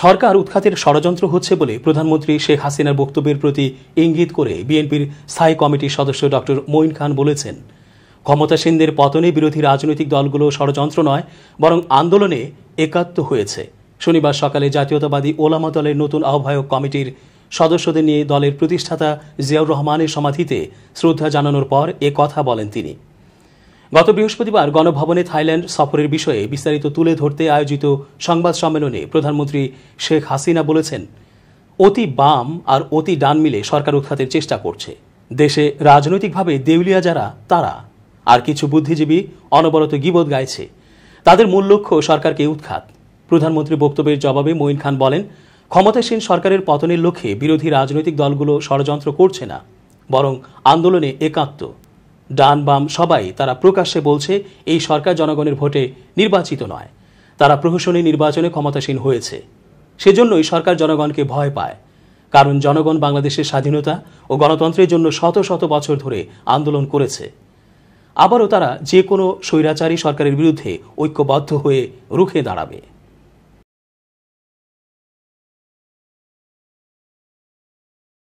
সরকার উৎখাতের ষড়যন্ত্র হচ্ছে বলে প্রধানমন্ত্রী শেখ হাসিনার বক্তব্যের প্রতি ইঙ্গিত করে বিএনপির স্থায়ী কমিটির সদস্য ড মঈন খান বলেছেন ক্ষমতাসীনদের পতনে বিরোধী রাজনৈতিক দলগুলো ষড়যন্ত্র নয় বরং আন্দোলনে একাত্ম হয়েছে শনিবার সকালে জাতীয়তাবাদী ওলামা দলের নতুন আহ্বায়ক কমিটির সদস্যদের নিয়ে দলের প্রতিষ্ঠাতা জিয়াউর রহমানের সমাধিতে শ্রদ্ধা জানানোর পর এ কথা বলেন তিনি গত বৃহস্পতিবার গণভবনে থাইল্যান্ড সফরের বিষয়ে বিস্তারিত তুলে ধরতে আয়োজিত সংবাদ সম্মেলনে প্রধানমন্ত্রী শেখ হাসিনা বলেছেন অতি বাম আর অতি ডান মিলে সরকার উৎখাতের চেষ্টা করছে দেশে রাজনৈতিকভাবে দেউলিয়া যারা তারা আর কিছু বুদ্ধিজীবী অনবরত গিবদ গাইছে তাদের মূল লক্ষ্য সরকারকে উৎখাত প্রধানমন্ত্রী বক্তব্যের জবাবে মঈন খান বলেন ক্ষমতাসীন সরকারের পতনের লক্ষ্যে বিরোধী রাজনৈতিক দলগুলো ষড়যন্ত্র করছে না বরং আন্দোলনে একাত্ম ডান বাম সবাই তারা প্রকাশ্যে বলছে এই সরকার জনগণের ভোটে নির্বাচিত নয় তারা প্রহসনী নির্বাচনে ক্ষমতাসীন হয়েছে সেজন্যই সরকার জনগণকে ভয় পায় কারণ জনগণ বাংলাদেশের স্বাধীনতা ও গণতন্ত্রের জন্য শত শত বছর ধরে আন্দোলন করেছে আবারও তারা যে কোনো স্বৈরাচারী সরকারের বিরুদ্ধে ঐক্যবদ্ধ হয়ে রুখে দাঁড়াবে